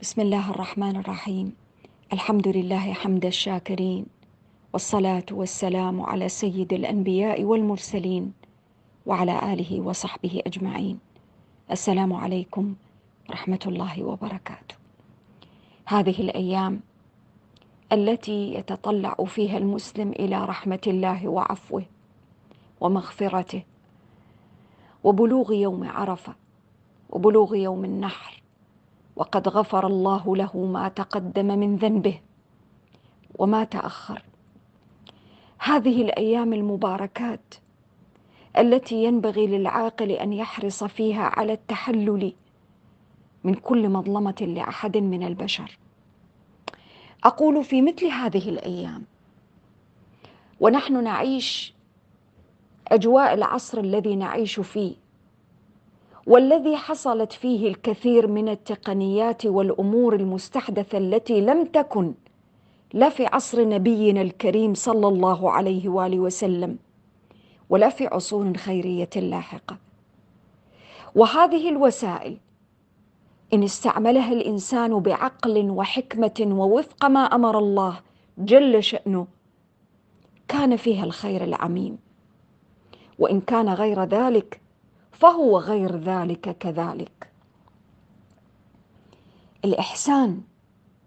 بسم الله الرحمن الرحيم الحمد لله حمد الشاكرين والصلاه والسلام على سيد الانبياء والمرسلين وعلى اله وصحبه اجمعين السلام عليكم ورحمه الله وبركاته هذه الايام التي يتطلع فيها المسلم الى رحمه الله وعفوه ومغفرته وبلوغ يوم عرفه وبلوغ يوم النحر وقد غفر الله له ما تقدم من ذنبه وما تاخر هذه الايام المباركات التي ينبغي للعاقل ان يحرص فيها على التحلل من كل مظلمه لاحد من البشر اقول في مثل هذه الايام ونحن نعيش اجواء العصر الذي نعيش فيه والذي حصلت فيه الكثير من التقنيات والامور المستحدثه التي لم تكن لا في عصر نبينا الكريم صلى الله عليه واله وسلم ولا في عصور خيريه لاحقه وهذه الوسائل ان استعملها الانسان بعقل وحكمه ووفق ما امر الله جل شانه كان فيها الخير العميم وان كان غير ذلك فهو غير ذلك كذلك الاحسان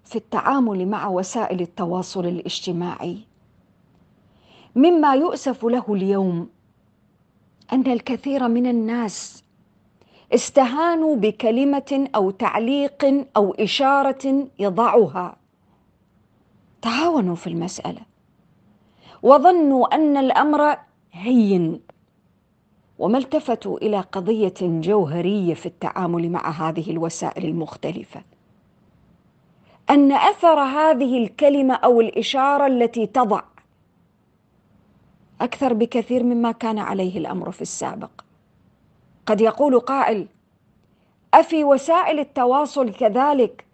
في التعامل مع وسائل التواصل الاجتماعي مما يؤسف له اليوم ان الكثير من الناس استهانوا بكلمه او تعليق او اشاره يضعها تعاونوا في المساله وظنوا ان الامر هين وما التفتوا الى قضيه جوهريه في التعامل مع هذه الوسائل المختلفه ان اثر هذه الكلمه او الاشاره التي تضع اكثر بكثير مما كان عليه الامر في السابق قد يقول قائل افي وسائل التواصل كذلك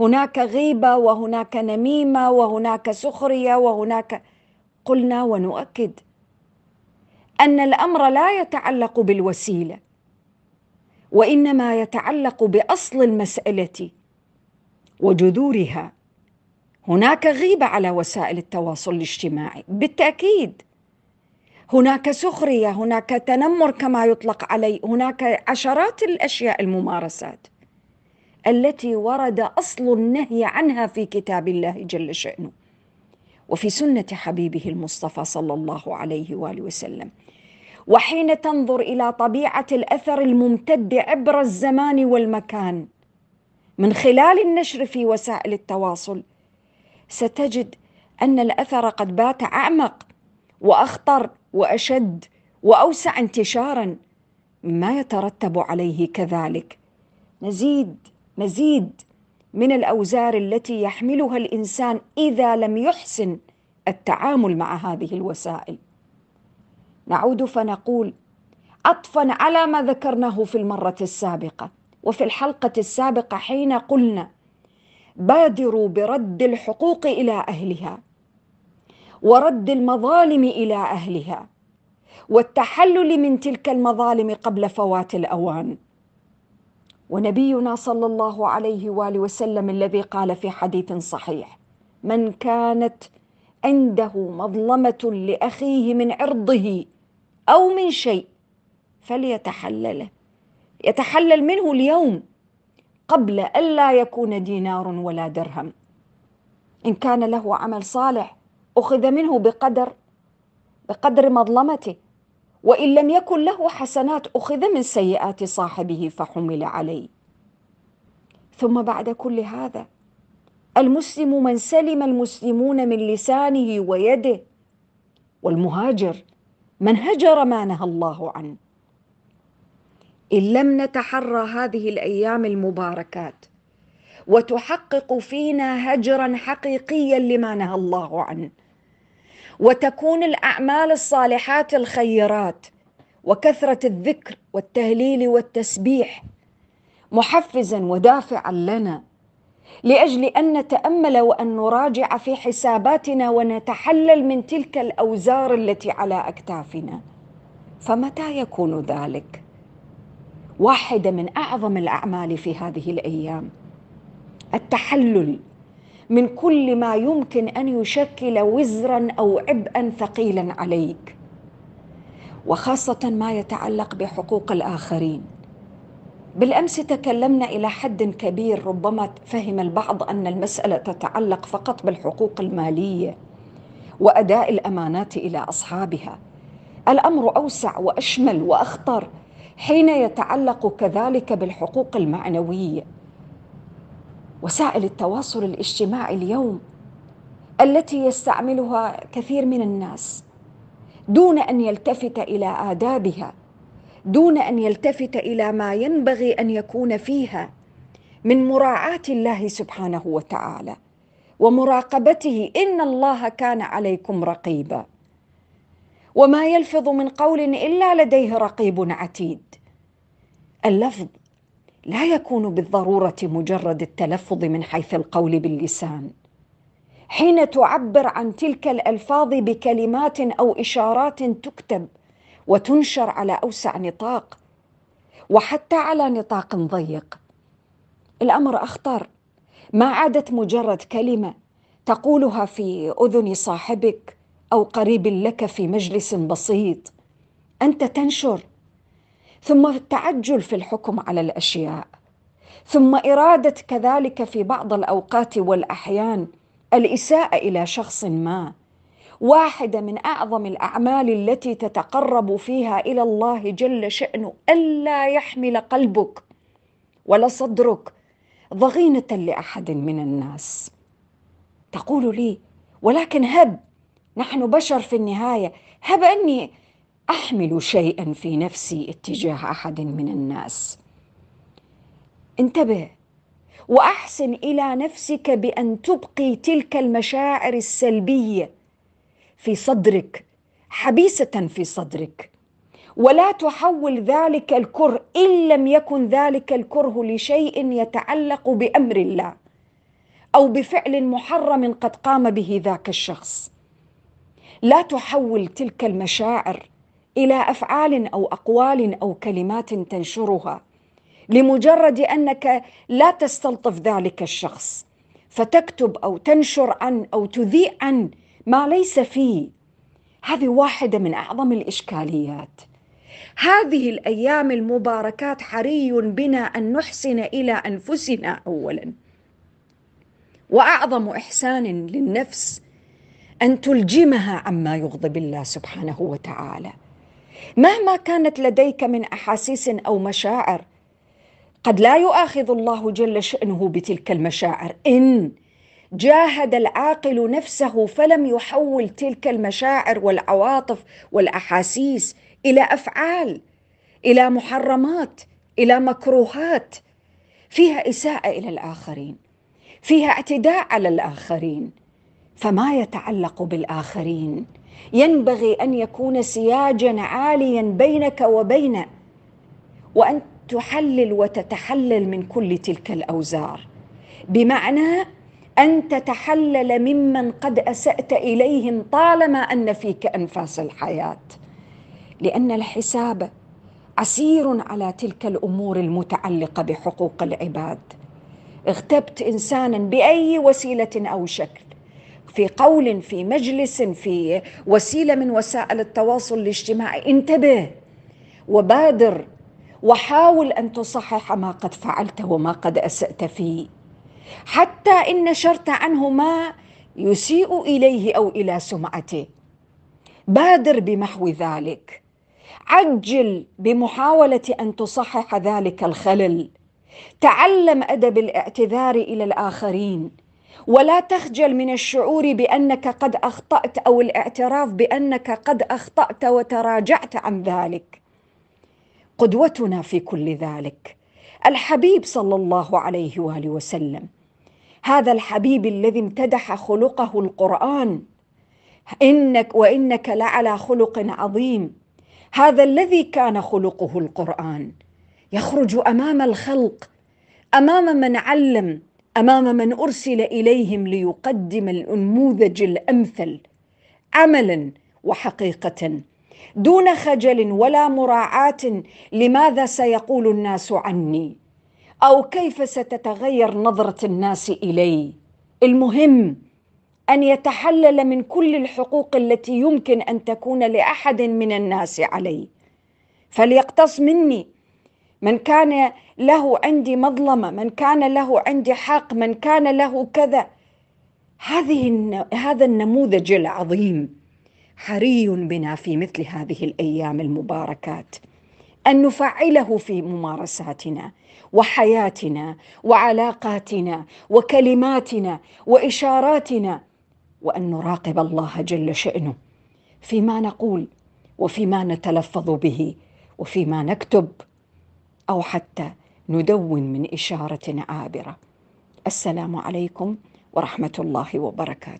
هناك غيبه وهناك نميمه وهناك سخريه وهناك قلنا ونؤكد ان الامر لا يتعلق بالوسيله وانما يتعلق باصل المساله وجذورها هناك غيبه على وسائل التواصل الاجتماعي بالتاكيد هناك سخريه هناك تنمر كما يطلق عليه هناك عشرات الاشياء الممارسات التي ورد اصل النهي عنها في كتاب الله جل شانه وفي سنه حبيبه المصطفى صلى الله عليه واله وسلم وحين تنظر الى طبيعه الاثر الممتد عبر الزمان والمكان من خلال النشر في وسائل التواصل ستجد ان الاثر قد بات اعمق واخطر واشد واوسع انتشارا ما يترتب عليه كذلك مزيد مزيد من الاوزار التي يحملها الانسان اذا لم يحسن التعامل مع هذه الوسائل نعود فنقول عطفا على ما ذكرناه في المره السابقه وفي الحلقه السابقه حين قلنا بادروا برد الحقوق الى اهلها ورد المظالم الى اهلها والتحلل من تلك المظالم قبل فوات الاوان ونبينا صلى الله عليه واله وسلم الذي قال في حديث صحيح من كانت عنده مظلمه لاخيه من عرضه أو من شيء فليتحلله يتحلل منه اليوم قبل ألا يكون دينار ولا درهم إن كان له عمل صالح أخذ منه بقدر بقدر مظلمته وإن لم يكن له حسنات أخذ من سيئات صاحبه فحمل عليه ثم بعد كل هذا المسلم من سلم المسلمون من لسانه ويده والمهاجر من هجر ما نهى الله عنه ان لم نتحرى هذه الايام المباركات وتحقق فينا هجرا حقيقيا لما نهى الله عنه وتكون الاعمال الصالحات الخيرات وكثره الذكر والتهليل والتسبيح محفزا ودافعا لنا لاجل ان نتامل وان نراجع في حساباتنا ونتحلل من تلك الاوزار التي على اكتافنا فمتى يكون ذلك واحده من اعظم الاعمال في هذه الايام التحلل من كل ما يمكن ان يشكل وزرا او عبئا ثقيلا عليك وخاصه ما يتعلق بحقوق الاخرين بالامس تكلمنا الى حد كبير ربما فهم البعض ان المساله تتعلق فقط بالحقوق الماليه واداء الامانات الى اصحابها الامر اوسع واشمل واخطر حين يتعلق كذلك بالحقوق المعنويه وسائل التواصل الاجتماعي اليوم التي يستعملها كثير من الناس دون ان يلتفت الى ادابها دون ان يلتفت الى ما ينبغي ان يكون فيها من مراعاه الله سبحانه وتعالى ومراقبته ان الله كان عليكم رقيبا وما يلفظ من قول الا لديه رقيب عتيد اللفظ لا يكون بالضروره مجرد التلفظ من حيث القول باللسان حين تعبر عن تلك الالفاظ بكلمات او اشارات تكتب وتنشر على اوسع نطاق وحتى على نطاق ضيق الامر اخطر ما عادت مجرد كلمه تقولها في اذن صاحبك او قريب لك في مجلس بسيط انت تنشر ثم التعجل في الحكم على الاشياء ثم اراده كذلك في بعض الاوقات والاحيان الاساءه الى شخص ما واحده من اعظم الاعمال التي تتقرب فيها الى الله جل شانه الا يحمل قلبك ولا صدرك ضغينه لاحد من الناس تقول لي ولكن هب نحن بشر في النهايه هب اني احمل شيئا في نفسي اتجاه احد من الناس انتبه واحسن الى نفسك بان تبقي تلك المشاعر السلبيه في صدرك حبيسه في صدرك ولا تحول ذلك الكره ان لم يكن ذلك الكره لشيء يتعلق بامر الله او بفعل محرم قد قام به ذاك الشخص لا تحول تلك المشاعر الى افعال او اقوال او كلمات تنشرها لمجرد انك لا تستلطف ذلك الشخص فتكتب او تنشر عن او تذيع عن ما ليس فيه هذه واحده من اعظم الاشكاليات هذه الايام المباركات حري بنا ان نحسن الى انفسنا اولا واعظم احسان للنفس ان تلجمها عما يغضب الله سبحانه وتعالى مهما كانت لديك من احاسيس او مشاعر قد لا يؤاخذ الله جل شانه بتلك المشاعر ان جاهد العاقل نفسه فلم يحول تلك المشاعر والعواطف والاحاسيس الى افعال الى محرمات الى مكروهات فيها اساءه الى الاخرين فيها اعتداء على الاخرين فما يتعلق بالاخرين ينبغي ان يكون سياجا عاليا بينك وبين وان تحلل وتتحلل من كل تلك الاوزار بمعنى ان تتحلل ممن قد اسات اليهم طالما ان فيك انفاس الحياه لان الحساب عسير على تلك الامور المتعلقه بحقوق العباد اغتبت انسانا باي وسيله او شكل في قول في مجلس في وسيله من وسائل التواصل الاجتماعي انتبه وبادر وحاول ان تصحح ما قد فعلت وما قد اسات فيه حتى إن نشرت عنه ما يسيء إليه أو إلى سمعته بادر بمحو ذلك عجل بمحاولة أن تصحح ذلك الخلل تعلم أدب الاعتذار إلى الآخرين ولا تخجل من الشعور بأنك قد أخطأت أو الاعتراف بأنك قد أخطأت وتراجعت عن ذلك قدوتنا في كل ذلك الحبيب صلى الله عليه واله وسلم هذا الحبيب الذي امتدح خلقه القران انك وانك لعلى خلق عظيم هذا الذي كان خلقه القران يخرج امام الخلق امام من علم امام من ارسل اليهم ليقدم النموذج الامثل عملا وحقيقه دون خجل ولا مراعاه لماذا سيقول الناس عني او كيف ستتغير نظره الناس الي المهم ان يتحلل من كل الحقوق التي يمكن ان تكون لاحد من الناس علي فليقتص مني من كان له عندي مظلمه من كان له عندي حق من كان له كذا هذه هذا النموذج العظيم حري بنا في مثل هذه الايام المباركات ان نفعله في ممارساتنا وحياتنا وعلاقاتنا وكلماتنا واشاراتنا وان نراقب الله جل شانه فيما نقول وفيما نتلفظ به وفيما نكتب او حتى ندون من اشاره عابره السلام عليكم ورحمه الله وبركاته